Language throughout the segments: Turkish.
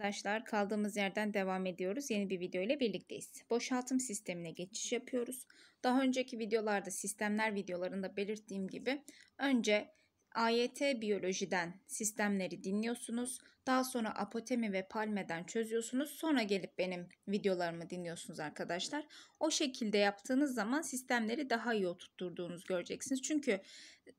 arkadaşlar kaldığımız yerden devam ediyoruz. Yeni bir video ile birlikteyiz. Boşaltım sistemine geçiş yapıyoruz. Daha önceki videolarda sistemler videolarında belirttiğim gibi önce AYT biyolojiden sistemleri dinliyorsunuz. Daha sonra apotemi ve palmeden çözüyorsunuz. Sonra gelip benim videolarımı dinliyorsunuz arkadaşlar. O şekilde yaptığınız zaman sistemleri daha iyi oturtturduğunuzu göreceksiniz. Çünkü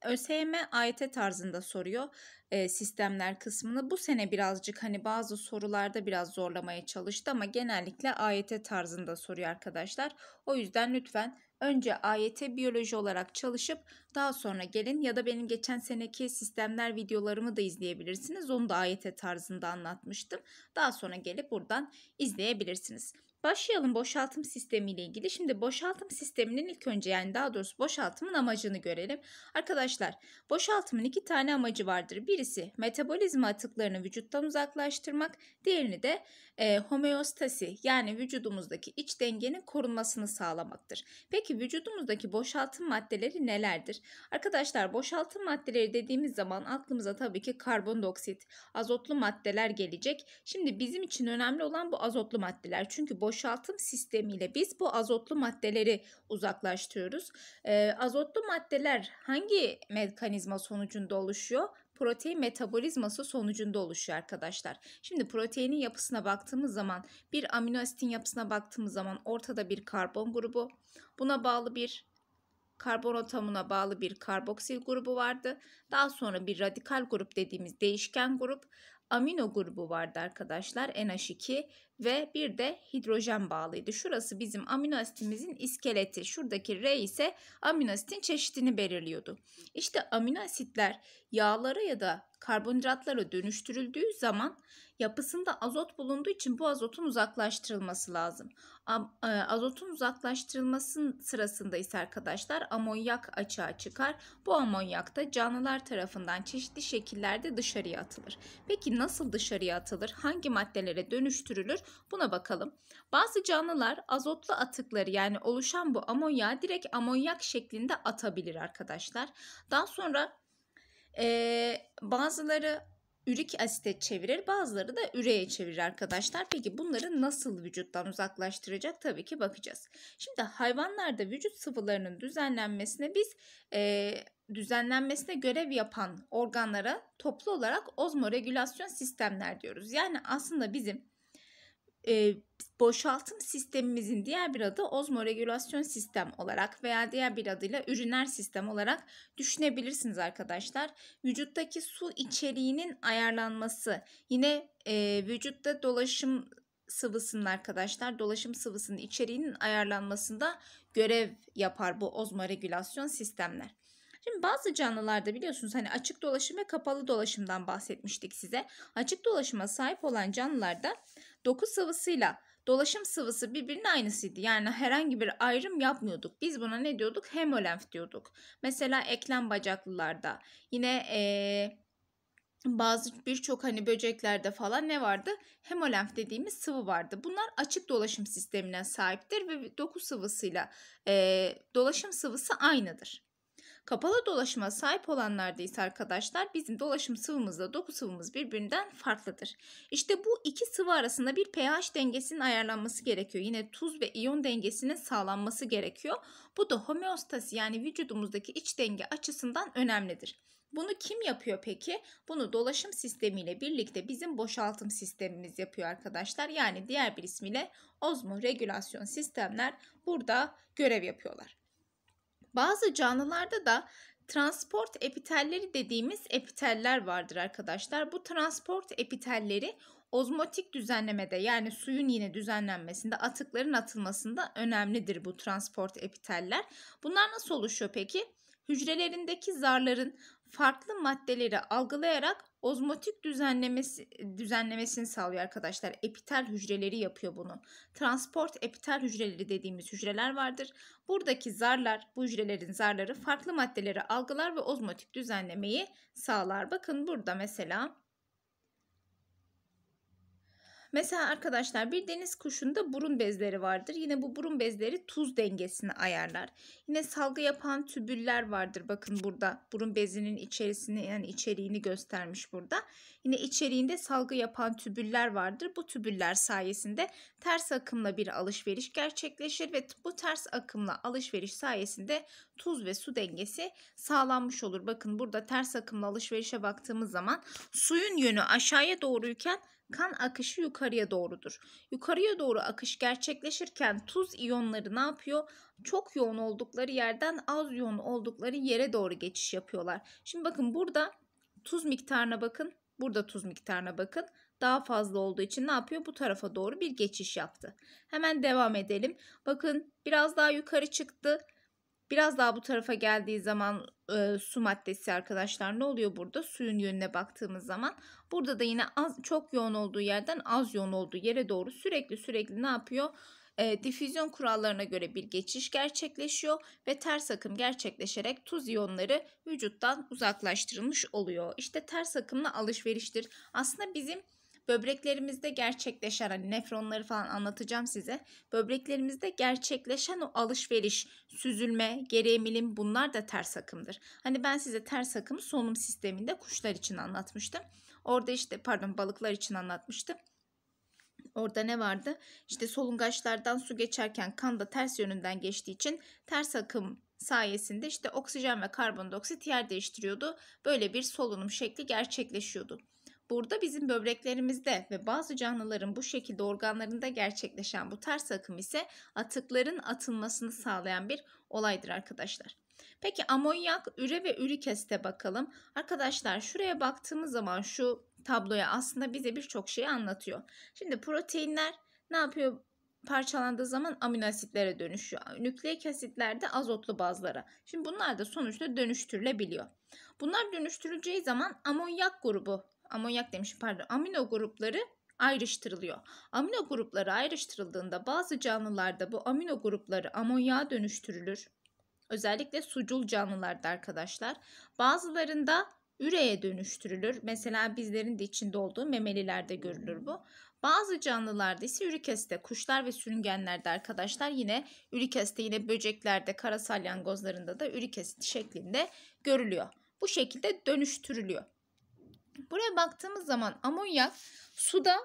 ÖSYM e, AYT tarzında soruyor e, sistemler kısmını. Bu sene birazcık hani bazı sorularda biraz zorlamaya çalıştı ama genellikle AYT tarzında soruyor arkadaşlar. O yüzden lütfen önce AYT biyoloji olarak çalışıp daha sonra gelin ya da benim geçen seneki sistemler videolarımı da izleyebilirsiniz. Onu da AYT tarzı tarzında anlatmıştım. Daha sonra gelip buradan izleyebilirsiniz. Başlayalım boşaltım sistemi ile ilgili. Şimdi boşaltım sisteminin ilk önce yani daha doğrusu boşaltımın amacını görelim. Arkadaşlar boşaltımın iki tane amacı vardır. Birisi metabolizma atıklarını vücuttan uzaklaştırmak. Diğerini de e, homeostasi yani vücudumuzdaki iç dengenin korunmasını sağlamaktır. Peki vücudumuzdaki boşaltım maddeleri nelerdir? Arkadaşlar boşaltım maddeleri dediğimiz zaman aklımıza tabii ki karbondioksit, azotlu maddeler gelecek. Şimdi bizim için önemli olan bu azotlu maddeler. Çünkü boş boşaltım sistemiyle biz bu azotlu maddeleri uzaklaştırıyoruz. E, azotlu maddeler hangi mekanizma sonucunda oluşuyor? protein metabolizması sonucunda oluşuyor arkadaşlar. Şimdi proteinin yapısına baktığımız zaman bir amino asitin yapısına baktığımız zaman ortada bir karbon grubu buna bağlı bir karbon atomuna bağlı bir karboksil grubu vardı. Daha sonra bir radikal grup dediğimiz değişken grup amino grubu vardı arkadaşlar NH2 ve bir de hidrojen bağlıydı. Şurası bizim amino asitimizin iskeleti. Şuradaki R ise amino asitin çeşidini belirliyordu. İşte amino asitler yağlara ya da karbonhidratlara dönüştürüldüğü zaman yapısında azot bulunduğu için bu azotun uzaklaştırılması lazım. E, azotun uzaklaştırılmasının sırasında ise arkadaşlar amonyak açığa çıkar. Bu amonyak da canlılar tarafından çeşitli şekillerde dışarıya atılır. Peki nasıl dışarıya atılır? Hangi maddelere dönüştürülür? Buna bakalım. Bazı canlılar azotlu atıkları yani oluşan bu amonya direkt amonyak şeklinde atabilir arkadaşlar. Daha sonra e, bazıları ürik asite çevirir bazıları da üreye çevirir arkadaşlar. Peki bunları nasıl vücuttan uzaklaştıracak tabii ki bakacağız. Şimdi hayvanlarda vücut sıvılarının düzenlenmesine biz e, düzenlenmesine görev yapan organlara toplu olarak ozmoregülasyon sistemler diyoruz. Yani aslında bizim e, boşaltım sistemimizin diğer bir adı ozmoregülasyon sistem olarak veya diğer bir adıyla üriner sistem olarak düşünebilirsiniz arkadaşlar. Vücuttaki su içeriğinin ayarlanması yine e, vücutta dolaşım sıvısının arkadaşlar dolaşım sıvısının içeriğinin ayarlanmasında görev yapar bu ozmoregülasyon sistemler. Şimdi bazı canlılarda biliyorsunuz hani açık dolaşım ve kapalı dolaşımdan bahsetmiştik size. Açık dolaşıma sahip olan canlılarda doku sıvısıyla dolaşım sıvısı birbirinin aynısıydı. Yani herhangi bir ayrım yapmıyorduk. Biz buna ne diyorduk? Hemolenf diyorduk. Mesela eklem bacaklılarda yine ee, bazı birçok hani böceklerde falan ne vardı? Hemolenf dediğimiz sıvı vardı. Bunlar açık dolaşım sistemine sahiptir ve doku sıvısıyla e, dolaşım sıvısı aynıdır. Kapalı dolaşıma sahip olanlarda ise arkadaşlar bizim dolaşım sıvımızla doku sıvımız birbirinden farklıdır. İşte bu iki sıvı arasında bir pH dengesinin ayarlanması gerekiyor. Yine tuz ve iyon dengesinin sağlanması gerekiyor. Bu da homeostasi yani vücudumuzdaki iç denge açısından önemlidir. Bunu kim yapıyor peki? Bunu dolaşım sistemiyle birlikte bizim boşaltım sistemimiz yapıyor arkadaşlar. Yani diğer bir ismiyle ozmoregülasyon sistemler burada görev yapıyorlar. Bazı canlılarda da transport epitelleri dediğimiz epiteller vardır arkadaşlar. Bu transport epitelleri ozmotik düzenlemede yani suyun yine düzenlenmesinde atıkların atılmasında önemlidir bu transport epiteller. Bunlar nasıl oluşuyor peki? Hücrelerindeki zarların farklı maddeleri algılayarak Ozmotik düzenlemesi, düzenlemesini sağlıyor arkadaşlar. Epitel hücreleri yapıyor bunu. Transport epitel hücreleri dediğimiz hücreler vardır. Buradaki zarlar, bu hücrelerin zarları farklı maddeleri algılar ve ozmotik düzenlemeyi sağlar. Bakın burada mesela Mesela arkadaşlar bir deniz kuşunda burun bezleri vardır. Yine bu burun bezleri tuz dengesini ayarlar. Yine salgı yapan tübüller vardır. Bakın burada burun bezinin içerisini yani içeriğini göstermiş burada. Yine içeriğinde salgı yapan tübüller vardır. Bu tübüller sayesinde ters akımla bir alışveriş gerçekleşir ve bu ters akımla alışveriş sayesinde tuz ve su dengesi sağlanmış olur. Bakın burada ters akımla alışverişe baktığımız zaman suyun yönü aşağıya doğruyken kan akışı yukarıya doğrudur. Yukarıya doğru akış gerçekleşirken tuz iyonları ne yapıyor? Çok yoğun oldukları yerden az yoğun oldukları yere doğru geçiş yapıyorlar. Şimdi bakın burada tuz miktarına bakın. Burada tuz miktarına bakın. Daha fazla olduğu için ne yapıyor? Bu tarafa doğru bir geçiş yaptı. Hemen devam edelim. Bakın biraz daha yukarı çıktı. Biraz daha bu tarafa geldiği zaman e, su maddesi arkadaşlar ne oluyor burada? Suyun yönüne baktığımız zaman burada da yine az çok yoğun olduğu yerden az yoğun olduğu yere doğru sürekli sürekli ne yapıyor? E, difüzyon kurallarına göre bir geçiş gerçekleşiyor ve ters akım gerçekleşerek tuz iyonları vücuttan uzaklaştırılmış oluyor. İşte ters akımla alışveriştir. Aslında bizim Böbreklerimizde gerçekleşen hani nefronları falan anlatacağım size. Böbreklerimizde gerçekleşen o alışveriş, süzülme, geri emilim bunlar da ters akımdır. Hani ben size ters akım solunum sisteminde kuşlar için anlatmıştım. Orada işte pardon balıklar için anlatmıştım. Orada ne vardı? İşte solungaçlardan su geçerken kan da ters yönünden geçtiği için ters akım sayesinde işte oksijen ve karbondioksit yer değiştiriyordu. Böyle bir solunum şekli gerçekleşiyordu. Burada bizim böbreklerimizde ve bazı canlıların bu şekilde organlarında gerçekleşen bu ters akım ise atıkların atılmasını sağlayan bir olaydır arkadaşlar. Peki amonyak, üre ve ürik asite bakalım. Arkadaşlar şuraya baktığımız zaman şu tabloya aslında bize birçok şeyi anlatıyor. Şimdi proteinler ne yapıyor? parçalandığı zaman amino asitlere dönüşüyor. Nükleik asitler de azotlu bazlara. Şimdi bunlar da sonuçta dönüştürülebiliyor. Bunlar dönüştürüleceği zaman amonyak grubu amonyak demişim pardon amino grupları ayrıştırılıyor. Amino grupları ayrıştırıldığında bazı canlılarda bu amino grupları amonyağa dönüştürülür. Özellikle sucul canlılarda arkadaşlar. Bazılarında üreye dönüştürülür. Mesela bizlerin de içinde olduğu memelilerde görülür bu. Bazı canlılarda ise ürikeste kuşlar ve sürüngenlerde arkadaşlar yine ürikeste yine böceklerde kara salyangozlarında da ürikeste şeklinde görülüyor. Bu şekilde dönüştürülüyor. Buraya baktığımız zaman amonyak suda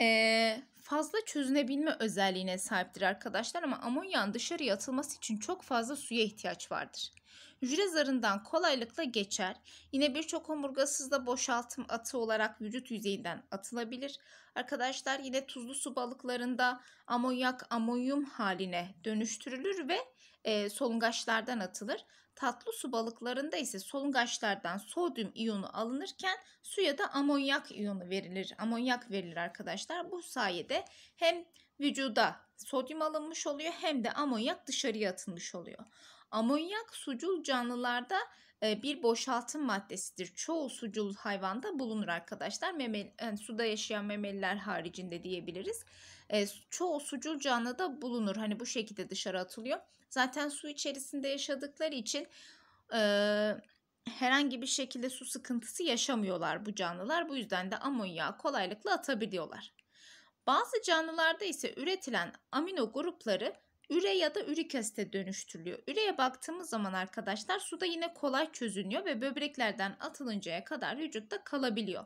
e, fazla çözünebilme özelliğine sahiptir arkadaşlar ama amonyağın dışarıya atılması için çok fazla suya ihtiyaç vardır. Hücre zarından kolaylıkla geçer. Yine birçok omurgasızda boşaltım atı olarak vücut yüzeyinden atılabilir. Arkadaşlar yine tuzlu su balıklarında amonyak amonyum haline dönüştürülür ve e, solungaçlardan atılır. Tatlı su balıklarında ise solungaçlardan sodyum iyonu alınırken suya da amonyak iyonu verilir. Amonyak verilir arkadaşlar. Bu sayede hem vücuda sodyum alınmış oluyor hem de amonyak dışarıya atılmış oluyor. Amonyak sucul canlılarda e, bir boşaltım maddesidir. Çoğu sucul hayvanda bulunur arkadaşlar. Memel, yani e, suda yaşayan memeliler haricinde diyebiliriz. E, çoğu sucul canlıda bulunur. Hani bu şekilde dışarı atılıyor. Zaten su içerisinde yaşadıkları için e, herhangi bir şekilde su sıkıntısı yaşamıyorlar bu canlılar. Bu yüzden de amonyağı kolaylıkla atabiliyorlar. Bazı canlılarda ise üretilen amino grupları üre ya da ürik asite dönüştürülüyor. Üreye baktığımız zaman arkadaşlar suda yine kolay çözünüyor ve böbreklerden atılıncaya kadar vücutta kalabiliyor.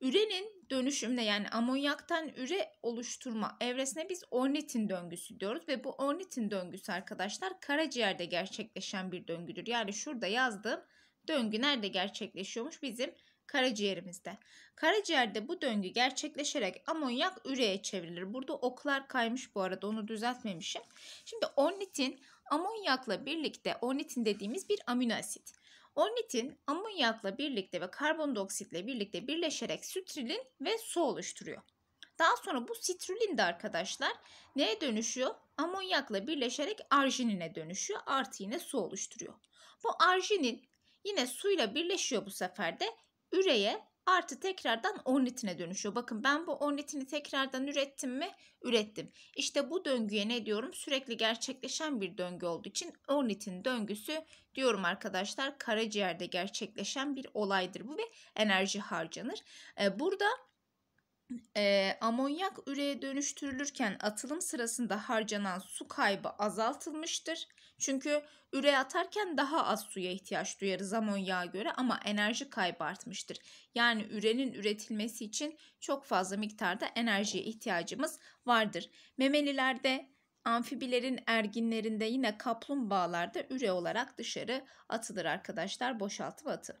Ürenin dönüşümle yani amonyaktan üre oluşturma evresine biz ornitin döngüsü diyoruz ve bu ornitin döngüsü arkadaşlar karaciğerde gerçekleşen bir döngüdür. Yani şurada yazdığım döngü nerede gerçekleşiyormuş? Bizim karaciğerimizde. Karaciğerde bu döngü gerçekleşerek amonyak üreye çevrilir. Burada oklar kaymış bu arada onu düzeltmemişim. Şimdi ornitin amonyakla birlikte ornitin dediğimiz bir amino asit. Ornitin amonyakla birlikte ve karbondioksitle birlikte birleşerek sütrilin ve su oluşturuyor. Daha sonra bu sitrilin de arkadaşlar neye dönüşüyor? Amonyakla birleşerek arginine dönüşüyor. Artı yine su oluşturuyor. Bu arginin yine suyla birleşiyor bu sefer de üreye artı tekrardan ornitine dönüşüyor. Bakın ben bu ornitini tekrardan ürettim mi? Ürettim. İşte bu döngüye ne diyorum? Sürekli gerçekleşen bir döngü olduğu için ornitin döngüsü diyorum arkadaşlar karaciğerde gerçekleşen bir olaydır bu ve enerji harcanır. Ee, burada e, amonyak üreye dönüştürülürken atılım sırasında harcanan su kaybı azaltılmıştır. Çünkü üre atarken daha az suya ihtiyaç duyarız amonyağa göre ama enerji kaybı artmıştır. Yani ürenin üretilmesi için çok fazla miktarda enerjiye ihtiyacımız vardır. Memelilerde amfibilerin erginlerinde yine kaplumbağalarda üre olarak dışarı atılır arkadaşlar boşaltım atı.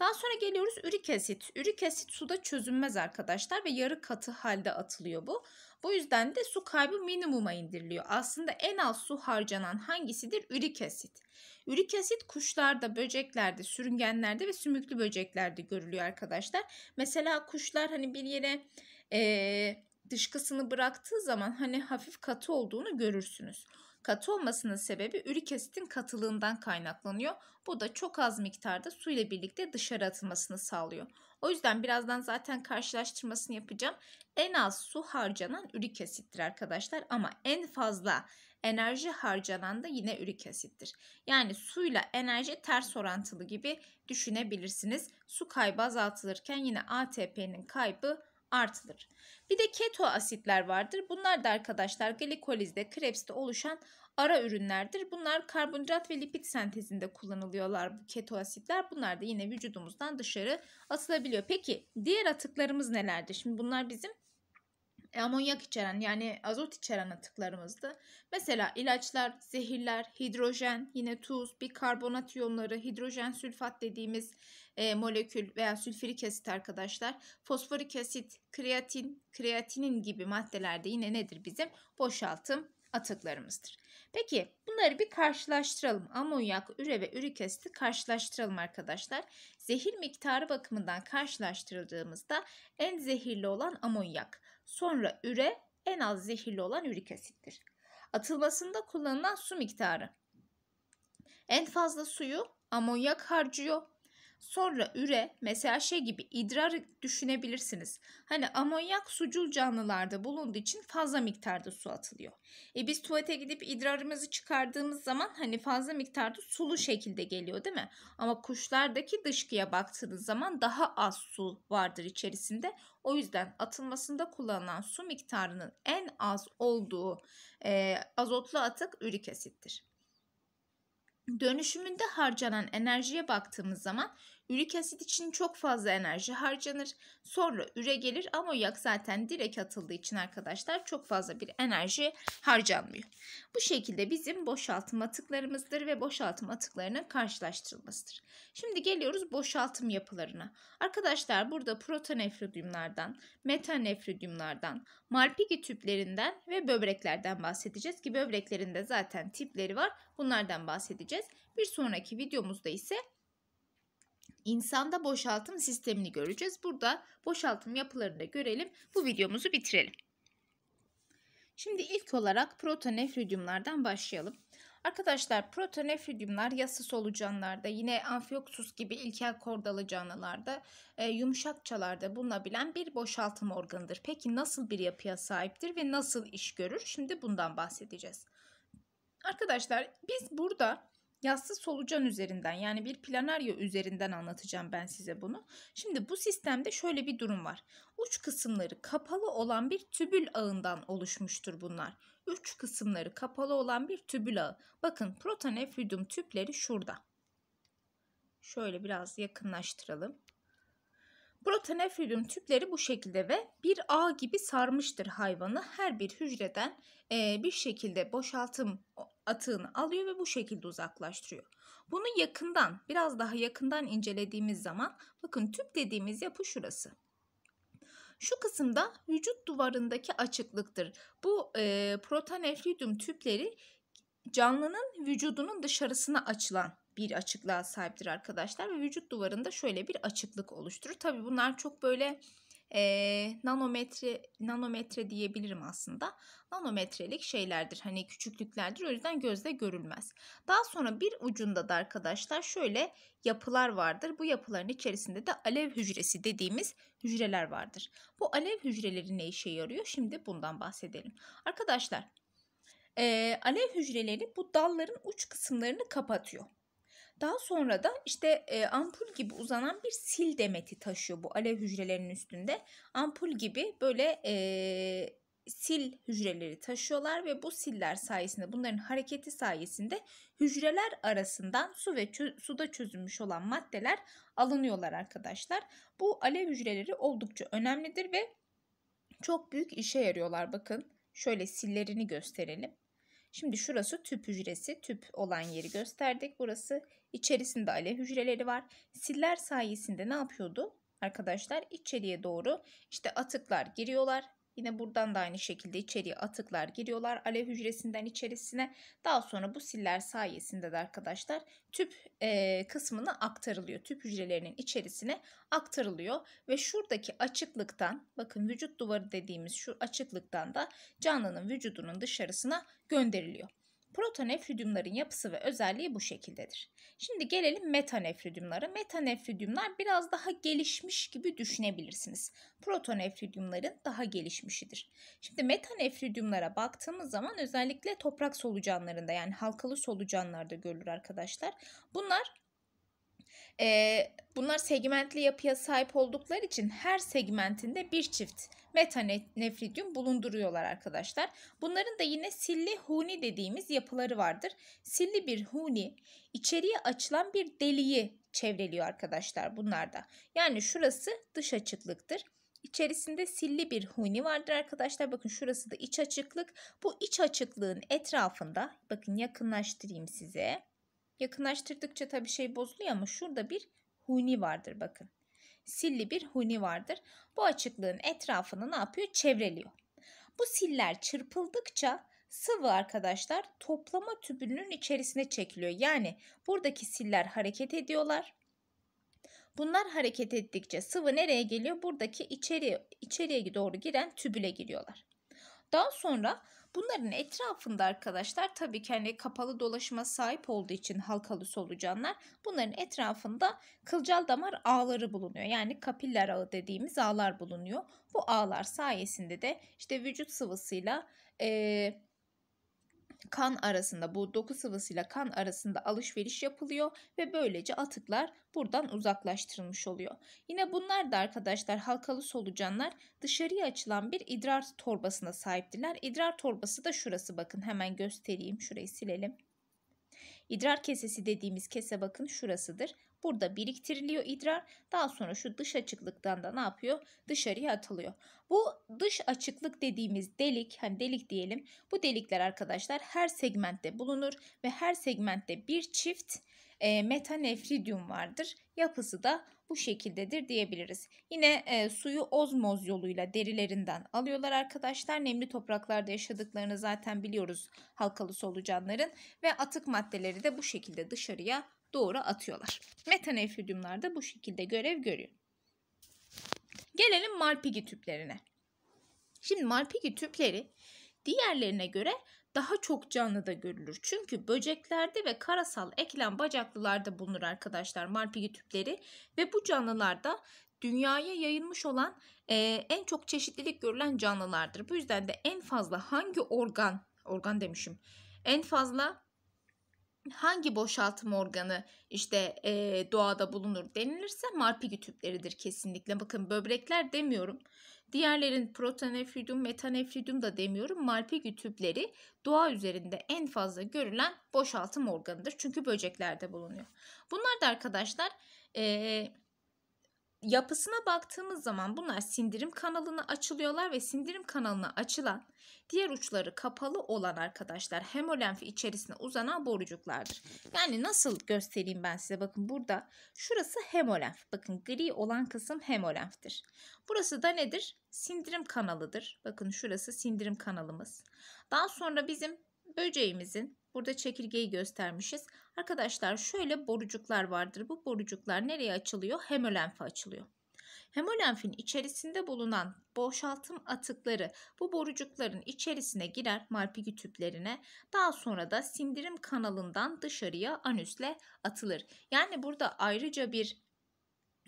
Daha sonra geliyoruz ürik asit. Ürik asit suda çözünmez arkadaşlar ve yarı katı halde atılıyor bu. Bu yüzden de su kaybı minimuma indiriliyor. Aslında en az su harcanan hangisidir? Ürik asit. Ürik asit kuşlarda, böceklerde, sürüngenlerde ve sümüklü böceklerde görülüyor arkadaşlar. Mesela kuşlar hani bir yere e, dışkısını bıraktığı zaman hani hafif katı olduğunu görürsünüz. Katı olmasının sebebi ürik asitin katılığından kaynaklanıyor. Bu da çok az miktarda su ile birlikte dışarı atılmasını sağlıyor. O yüzden birazdan zaten karşılaştırmasını yapacağım. En az su harcanan ürik asittir arkadaşlar ama en fazla enerji harcanan da yine ürik asittir. Yani suyla enerji ters orantılı gibi düşünebilirsiniz. Su kaybı azaltılırken yine ATP'nin kaybı artılır. Bir de keto asitler vardır. Bunlar da arkadaşlar glikolizde, krepste oluşan ara ürünlerdir. Bunlar karbonhidrat ve lipid sentezinde kullanılıyorlar bu keto asitler. Bunlar da yine vücudumuzdan dışarı atılabiliyor. Peki diğer atıklarımız nelerdir? Şimdi bunlar bizim e, amonyak içeren yani azot içeren atıklarımızdı. Mesela ilaçlar, zehirler, hidrojen, yine tuz, bir karbonat iyonları, hidrojen sülfat dediğimiz e, molekül veya sülfürik asit arkadaşlar, fosforik asit, kreatin, kreatinin gibi maddelerde yine nedir bizim boşaltım atıklarımızdır. Peki bunları bir karşılaştıralım. Amonyak, üre ve ürik asiti karşılaştıralım arkadaşlar. Zehir miktarı bakımından karşılaştırıldığımızda en zehirli olan amonyak sonra üre en az zehirli olan ürik asittir. Atılmasında kullanılan su miktarı. En fazla suyu amonyak harcıyor. Sonra üre, mesela şey gibi idrar düşünebilirsiniz. Hani amonyak sucul canlılarda bulunduğu için fazla miktarda su atılıyor. E biz tuvalete gidip idrarımızı çıkardığımız zaman hani fazla miktarda sulu şekilde geliyor değil mi? Ama kuşlardaki dışkıya baktığınız zaman daha az su vardır içerisinde. O yüzden atılmasında kullanılan su miktarının en az olduğu e, azotlu atık ürik asittir. Dönüşümünde harcanan enerjiye baktığımız zaman Ürik asit için çok fazla enerji harcanır. Sonra üre gelir amonyak zaten direkt atıldığı için arkadaşlar çok fazla bir enerji harcanmıyor. Bu şekilde bizim boşaltım atıklarımızdır ve boşaltım atıklarının karşılaştırılmasıdır. Şimdi geliyoruz boşaltım yapılarına. Arkadaşlar burada protonefridyumlardan, metanefridyumlardan, malpigi tüplerinden ve böbreklerden bahsedeceğiz ki böbreklerinde zaten tipleri var. Bunlardan bahsedeceğiz. Bir sonraki videomuzda ise insanda boşaltım sistemini göreceğiz. Burada boşaltım yapılarını da görelim. Bu videomuzu bitirelim. Şimdi ilk olarak protonefridyumlardan başlayalım. Arkadaşlar protonefridyumlar yassı solucanlarda yine amfiyoksus gibi ilkel kordalı canlılarda e, yumuşakçalarda bulunabilen bir boşaltım organıdır. Peki nasıl bir yapıya sahiptir ve nasıl iş görür? Şimdi bundan bahsedeceğiz. Arkadaşlar biz burada Yassı solucan üzerinden yani bir planaryo üzerinden anlatacağım ben size bunu. Şimdi bu sistemde şöyle bir durum var. Uç kısımları kapalı olan bir tübül ağından oluşmuştur bunlar. Uç kısımları kapalı olan bir tübül ağı. Bakın protonefridum tüpleri şurada. Şöyle biraz yakınlaştıralım. Protonefridium tüpleri bu şekilde ve bir ağ gibi sarmıştır hayvanı. Her bir hücreden e, bir şekilde boşaltım atığını alıyor ve bu şekilde uzaklaştırıyor. Bunu yakından, biraz daha yakından incelediğimiz zaman bakın tüp dediğimiz yapı şurası. Şu kısımda vücut duvarındaki açıklıktır. Bu e, protonefridium tüpleri canlının vücudunun dışarısına açılan bir açıklığa sahiptir arkadaşlar ve vücut duvarında şöyle bir açıklık oluşturur. Tabii bunlar çok böyle e, nanometre nanometre diyebilirim aslında. Nanometrelik şeylerdir. Hani küçüklüklerdir. O yüzden gözle görülmez. Daha sonra bir ucunda da arkadaşlar şöyle yapılar vardır. Bu yapıların içerisinde de alev hücresi dediğimiz hücreler vardır. Bu alev hücreleri ne işe yarıyor? Şimdi bundan bahsedelim. Arkadaşlar e, alev hücreleri bu dalların uç kısımlarını kapatıyor. Daha sonra da işte e, ampul gibi uzanan bir sil demeti taşıyor bu alev hücrelerinin üstünde. Ampul gibi böyle e, sil hücreleri taşıyorlar ve bu siller sayesinde bunların hareketi sayesinde hücreler arasından su ve çö- suda çözülmüş olan maddeler alınıyorlar arkadaşlar. Bu alev hücreleri oldukça önemlidir ve çok büyük işe yarıyorlar bakın. Şöyle sillerini gösterelim. Şimdi şurası tüp hücresi. Tüp olan yeri gösterdik. Burası içerisinde alev hücreleri var. Siller sayesinde ne yapıyordu? Arkadaşlar içeriye doğru işte atıklar giriyorlar Yine buradan da aynı şekilde içeriye atıklar giriyorlar alev hücresinden içerisine. Daha sonra bu siller sayesinde de arkadaşlar tüp e, kısmına aktarılıyor. Tüp hücrelerinin içerisine aktarılıyor ve şuradaki açıklıktan bakın vücut duvarı dediğimiz şu açıklıktan da canlının vücudunun dışarısına gönderiliyor. Protonefridyumların yapısı ve özelliği bu şekildedir. Şimdi gelelim metanefridyumlara. Metanefridyumlar biraz daha gelişmiş gibi düşünebilirsiniz. Protonefridyumların daha gelişmişidir. Şimdi metanefridyumlara baktığımız zaman özellikle toprak solucanlarında yani halkalı solucanlarda görülür arkadaşlar. Bunlar e, bunlar segmentli yapıya sahip oldukları için her segmentinde bir çift metanefridyum bulunduruyorlar arkadaşlar. Bunların da yine silli huni dediğimiz yapıları vardır. Silli bir huni içeriye açılan bir deliği çevreliyor arkadaşlar bunlarda. Yani şurası dış açıklıktır. İçerisinde silli bir huni vardır arkadaşlar. Bakın şurası da iç açıklık. Bu iç açıklığın etrafında bakın yakınlaştırayım size. Yakınlaştırdıkça tabii şey bozuluyor ama şurada bir huni vardır bakın. Silli bir huni vardır. Bu açıklığın etrafını ne yapıyor? Çevreliyor. Bu siller çırpıldıkça sıvı arkadaşlar toplama tübünün içerisine çekiliyor. Yani buradaki siller hareket ediyorlar. Bunlar hareket ettikçe sıvı nereye geliyor? Buradaki içeri içeriye doğru giren tübüle giriyorlar. Daha sonra bunların etrafında arkadaşlar tabii ki hani kapalı dolaşıma sahip olduğu için halkalı solucanlar bunların etrafında kılcal damar ağları bulunuyor. Yani kapiller ağı dediğimiz ağlar bulunuyor. Bu ağlar sayesinde de işte vücut sıvısıyla eee kan arasında bu doku sıvısıyla kan arasında alışveriş yapılıyor ve böylece atıklar buradan uzaklaştırılmış oluyor. Yine bunlar da arkadaşlar halkalı solucanlar dışarıya açılan bir idrar torbasına sahiptiler. İdrar torbası da şurası bakın hemen göstereyim şurayı silelim. İdrar kesesi dediğimiz kese bakın şurasıdır. Burada biriktiriliyor idrar. Daha sonra şu dış açıklıktan da ne yapıyor? Dışarıya atılıyor. Bu dış açıklık dediğimiz delik, hani delik diyelim. Bu delikler arkadaşlar her segmentte bulunur ve her segmentte bir çift e, metanefridyum vardır. Yapısı da bu şekildedir diyebiliriz. Yine e, suyu ozmoz yoluyla derilerinden alıyorlar arkadaşlar. Nemli topraklarda yaşadıklarını zaten biliyoruz halkalı solucanların ve atık maddeleri de bu şekilde dışarıya doğru atıyorlar. Metanefridyumlar da bu şekilde görev görüyor. Gelelim marpigi tüplerine. Şimdi marpigi tüpleri diğerlerine göre daha çok canlı da görülür. Çünkü böceklerde ve karasal eklem bacaklılarda bulunur arkadaşlar marpigi tüpleri ve bu canlılarda dünyaya yayılmış olan e, en çok çeşitlilik görülen canlılardır. Bu yüzden de en fazla hangi organ, organ demişim, en fazla hangi boşaltım organı işte e, doğada bulunur denilirse marpigi tüpleridir kesinlikle. Bakın böbrekler demiyorum. Diğerlerin protonefridum, metanefridum da demiyorum. Marpigi tüpleri doğa üzerinde en fazla görülen boşaltım organıdır. Çünkü böceklerde bulunuyor. Bunlar da arkadaşlar e, yapısına baktığımız zaman bunlar sindirim kanalını açılıyorlar ve sindirim kanalına açılan diğer uçları kapalı olan arkadaşlar hemolenfi içerisine uzanan borucuklardır. Yani nasıl göstereyim ben size bakın burada şurası hemolenf bakın gri olan kısım hemolenftir. Burası da nedir? Sindirim kanalıdır. Bakın şurası sindirim kanalımız. Daha sonra bizim böceğimizin burada çekirgeyi göstermişiz Arkadaşlar şöyle borucuklar vardır. Bu borucuklar nereye açılıyor? Hemolenfe açılıyor. Hemolenfin içerisinde bulunan boşaltım atıkları bu borucukların içerisine girer marpigi tüplerine. Daha sonra da sindirim kanalından dışarıya anüsle atılır. Yani burada ayrıca bir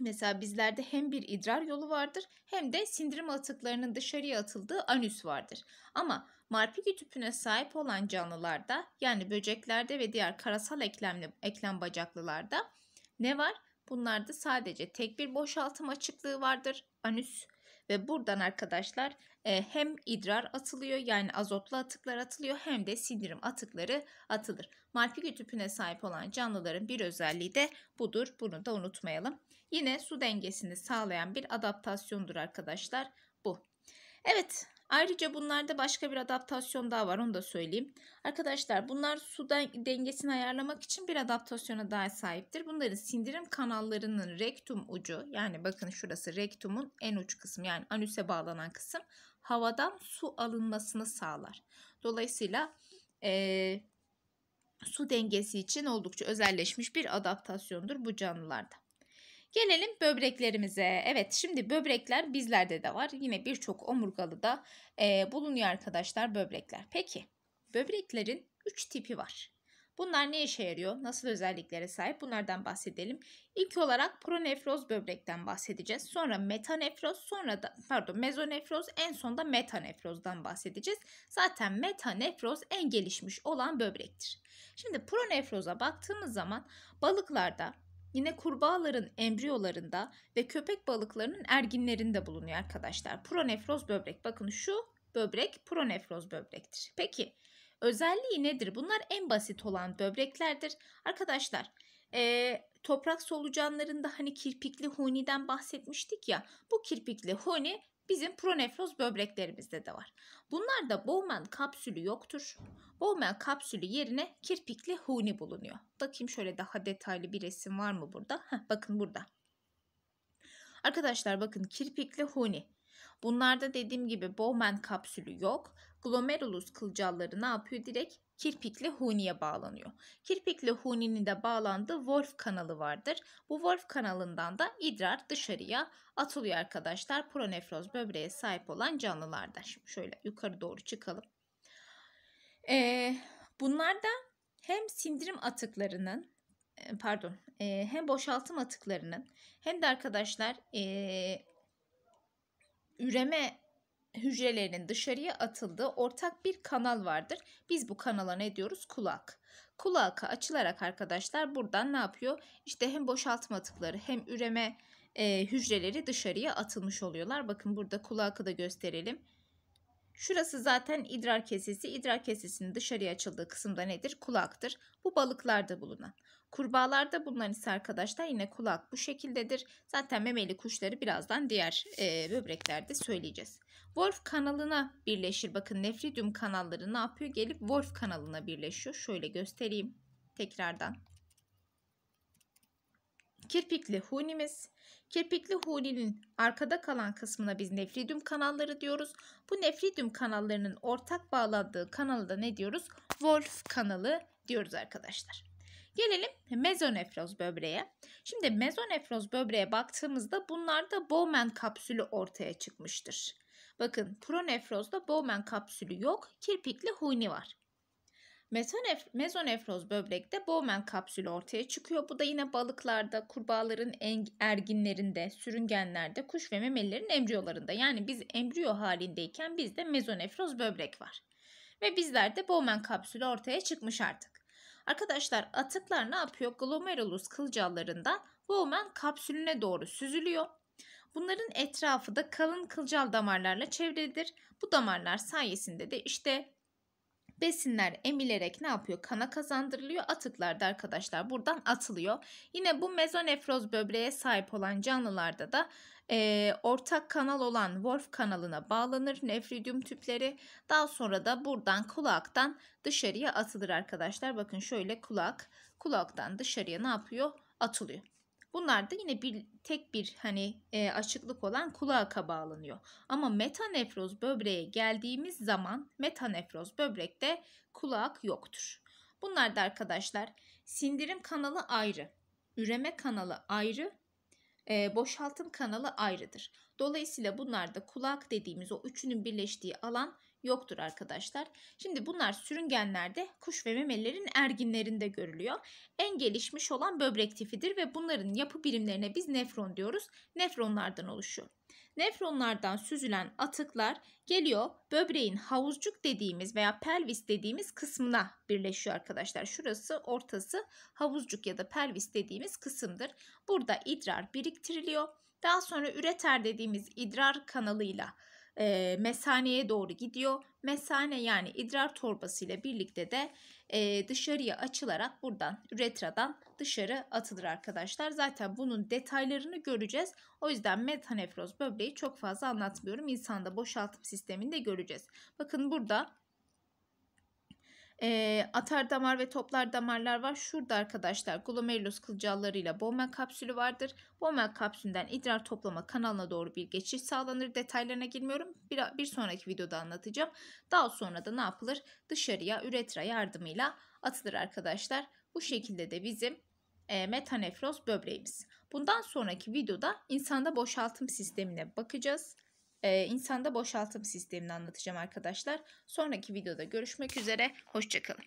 Mesela bizlerde hem bir idrar yolu vardır hem de sindirim atıklarının dışarıya atıldığı anüs vardır. Ama marpigi tüpüne sahip olan canlılarda yani böceklerde ve diğer karasal eklemli, eklem bacaklılarda ne var? Bunlarda sadece tek bir boşaltım açıklığı vardır anüs ve buradan arkadaşlar hem idrar atılıyor yani azotlu atıklar atılıyor hem de sindirim atıkları atılır. Malpighi tüpüne sahip olan canlıların bir özelliği de budur. Bunu da unutmayalım. Yine su dengesini sağlayan bir adaptasyondur arkadaşlar bu. Evet Ayrıca bunlarda başka bir adaptasyon daha var onu da söyleyeyim. Arkadaşlar bunlar su dengesini ayarlamak için bir adaptasyona daha sahiptir. Bunların sindirim kanallarının rektum ucu yani bakın şurası rektumun en uç kısmı yani anüse bağlanan kısım havadan su alınmasını sağlar. Dolayısıyla e, su dengesi için oldukça özelleşmiş bir adaptasyondur bu canlılarda. Gelelim böbreklerimize. Evet şimdi böbrekler bizlerde de var. Yine birçok omurgalı da e, bulunuyor arkadaşlar böbrekler. Peki böbreklerin 3 tipi var. Bunlar ne işe yarıyor? Nasıl özelliklere sahip? Bunlardan bahsedelim. İlk olarak pronefroz böbrekten bahsedeceğiz. Sonra metanefroz, sonra da pardon mezonefroz, en son sonda metanefrozdan bahsedeceğiz. Zaten metanefroz en gelişmiş olan böbrektir. Şimdi pronefroza baktığımız zaman balıklarda Yine kurbağaların embriyolarında ve köpek balıklarının erginlerinde bulunuyor arkadaşlar. Pronefroz böbrek. Bakın şu böbrek pronefroz böbrektir. Peki Özelliği nedir? Bunlar en basit olan böbreklerdir. Arkadaşlar e, toprak solucanlarında hani kirpikli huniden bahsetmiştik ya. Bu kirpikli huni bizim pronefroz böbreklerimizde de var. Bunlarda Bowman kapsülü yoktur. Bowman kapsülü yerine kirpikli huni bulunuyor. Bakayım şöyle daha detaylı bir resim var mı burada? Heh, bakın burada. Arkadaşlar bakın kirpikli huni. Bunlarda dediğim gibi Bowman kapsülü yok. Glomerulus kılcalları ne yapıyor? Direkt kirpikli huniye bağlanıyor. Kirpikli huninin de bağlandığı Wolf kanalı vardır. Bu Wolf kanalından da idrar dışarıya atılıyor arkadaşlar. Pronefroz böbreğe sahip olan canlılarda. Şimdi şöyle yukarı doğru çıkalım. Ee, bunlar da hem sindirim atıklarının e, pardon e, hem boşaltım atıklarının hem de arkadaşlar e, üreme hücrelerinin dışarıya atıldığı ortak bir kanal vardır. Biz bu kanala ne diyoruz? Kulak. Kulağa açılarak arkadaşlar buradan ne yapıyor? İşte hem boşaltma atıkları hem üreme e, hücreleri dışarıya atılmış oluyorlar. Bakın burada kulağı da gösterelim. Şurası zaten idrar kesesi. İdrar kesesinin dışarıya açıldığı kısımda nedir? Kulaktır. Bu balıklarda bulunan. Kurbağalarda bulunan ise arkadaşlar yine kulak bu şekildedir. Zaten memeli kuşları birazdan diğer e, böbreklerde söyleyeceğiz. Wolf kanalına birleşir. Bakın nefridyum kanalları ne yapıyor? Gelip Wolf kanalına birleşiyor. Şöyle göstereyim tekrardan. Kirpikli hunimiz. Kirpikli huninin arkada kalan kısmına biz nefridüm kanalları diyoruz. Bu nefridüm kanallarının ortak bağlandığı kanalı da ne diyoruz? Wolf kanalı diyoruz arkadaşlar. Gelelim mezonefroz böbreğe. Şimdi mezonefroz böbreğe baktığımızda bunlarda Bowman kapsülü ortaya çıkmıştır. Bakın pronefrozda Bowman kapsülü yok, kirpikli huni var. Metonef mezonefroz böbrekte Bowman kapsülü ortaya çıkıyor. Bu da yine balıklarda, kurbağaların erginlerinde, sürüngenlerde, kuş ve memelilerin embriyolarında. Yani biz embriyo halindeyken bizde mezonefroz böbrek var. Ve bizlerde Bowman kapsülü ortaya çıkmış artık. Arkadaşlar atıklar ne yapıyor? Glomerulus kılcallarından Bowman kapsülüne doğru süzülüyor. Bunların etrafı da kalın kılcal damarlarla çevrilidir. Bu damarlar sayesinde de işte besinler emilerek ne yapıyor? Kana kazandırılıyor. Atıklar da arkadaşlar buradan atılıyor. Yine bu mezonefroz böbreğe sahip olan canlılarda da e, ortak kanal olan Wolf kanalına bağlanır nefridyum tüpleri. Daha sonra da buradan kulaktan dışarıya atılır arkadaşlar. Bakın şöyle kulak kulaktan dışarıya ne yapıyor? Atılıyor. Bunlar da yine bir tek bir hani e, açıklık olan kula bağlanıyor. Ama metanefroz böbreğe geldiğimiz zaman metanefroz böbrekte kulak yoktur. Bunlar da arkadaşlar sindirim kanalı ayrı, üreme kanalı ayrı, e, boşaltım kanalı ayrıdır. Dolayısıyla bunlar da kulak dediğimiz o üçünün birleştiği alan yoktur arkadaşlar. Şimdi bunlar sürüngenlerde kuş ve memelilerin erginlerinde görülüyor. En gelişmiş olan böbrek tifidir ve bunların yapı birimlerine biz nefron diyoruz. Nefronlardan oluşuyor. Nefronlardan süzülen atıklar geliyor böbreğin havuzcuk dediğimiz veya pelvis dediğimiz kısmına birleşiyor arkadaşlar. Şurası ortası havuzcuk ya da pelvis dediğimiz kısımdır. Burada idrar biriktiriliyor. Daha sonra üreter dediğimiz idrar kanalıyla e, mesaneye doğru gidiyor. Mesane yani idrar torbası ile birlikte de e, dışarıya açılarak buradan üretradan dışarı atılır arkadaşlar. Zaten bunun detaylarını göreceğiz. O yüzden metanefroz böbreği çok fazla anlatmıyorum. İnsanda boşaltım sisteminde göreceğiz. Bakın burada e, atar damar ve toplar damarlar var. Şurada arkadaşlar glomerulus kılcallarıyla Bowman kapsülü vardır. Bowman kapsülünden idrar toplama kanalına doğru bir geçiş sağlanır. Detaylarına girmiyorum. Bir, bir sonraki videoda anlatacağım. Daha sonra da ne yapılır? Dışarıya üretra yardımıyla atılır arkadaşlar. Bu şekilde de bizim e, metanefros böbreğimiz. Bundan sonraki videoda insanda boşaltım sistemine bakacağız e, insanda boşaltım sistemini anlatacağım arkadaşlar. Sonraki videoda görüşmek üzere. Hoşçakalın.